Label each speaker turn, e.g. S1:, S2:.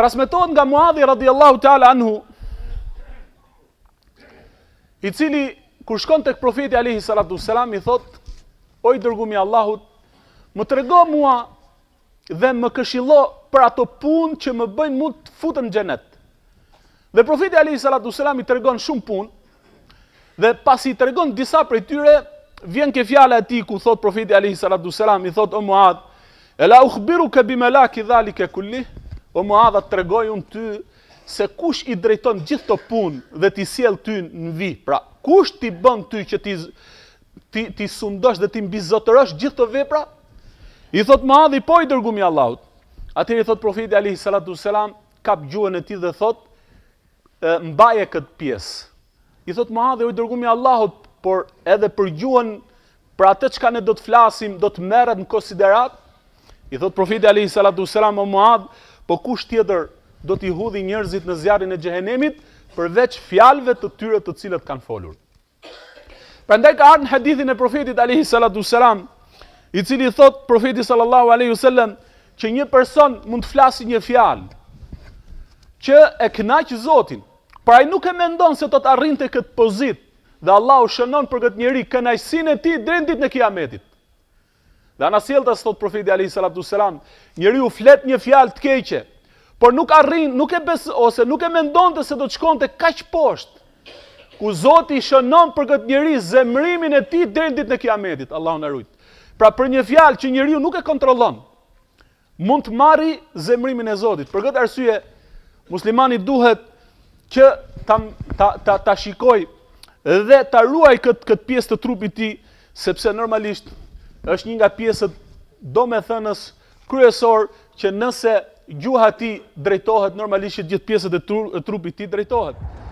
S1: Trasmetohet nga Muadhi radhiyallahu ta'ala anhu i cili kur shkon tek profeti alayhi salatu wasalam i thot o i dërguami Allahut më trego mua dhe më këshillo për ato punë që më bëjnë mund të futem në xhenet. Dhe profeti alayhi salatu wasalam i tregon shumë punë dhe pasi i tregon disa prej tyre vjen ke fjala e tij ku thot profeti alayhi salatu wasalam i thot o Muadh ela ukhbiruka bimalaki zalika kulli?" O Muadha të regoj unë ty se kush i drejton gjithë të punë dhe t'i siel ty në vi. Pra, kush t'i bën ty që t'i ti ti sundosh dhe ti mbizotërosh gjithë të vepra i thot më po i dërgu mi Allahut atë i thot profeti Ali sallallahu alaihi wasalam kap gjuhën e tij dhe thot mbaje kët pjesë i thot më o i dërgu Allahut por edhe për gjuhën për atë çka ne do të flasim do të merret në konsiderat i thot profeti Ali sallallahu alaihi wasalam o muad Po kush tjetër do t'i hudhi njerëzit në zjarin e gjehenemit, përveç fjalve të tyre të cilët kanë folur. Për ndaj ka arë në hadithin e profetit Alehi Salatu Selam, i cili thot profetit sallallahu alaihi Selam, që një person mund të flasi një fjalë, që e kënaq zotin, praj nuk e mendon se do të arrinte këtë pozit, dhe Allah u shënon për këtë njeri, kënaqësinë e ti drendit në kiametit. Dhe në të sotë profeti Ali Salatu Selam, njëri u flet një fjal të keqe, por nuk arrin, nuk e besë, ose nuk e mendon të se do të shkon të kaq poshtë, ku Zoti shënon për këtë njëri zemrimin e ti dërndit në kiametit, Allah në rujtë. Pra për një fjal që njëri u nuk e kontrolon, mund të mari zemrimin e Zotit. Për këtë arsye, muslimani duhet që ta, ta, ta, ta shikoj dhe ta ruaj këtë, këtë pjesë të trupit ti, sepse normalisht është një nga pjesët do me thënës kryesor që nëse gjuha ti drejtohet normalisht që gjithë pjesët e trupit ti drejtohet.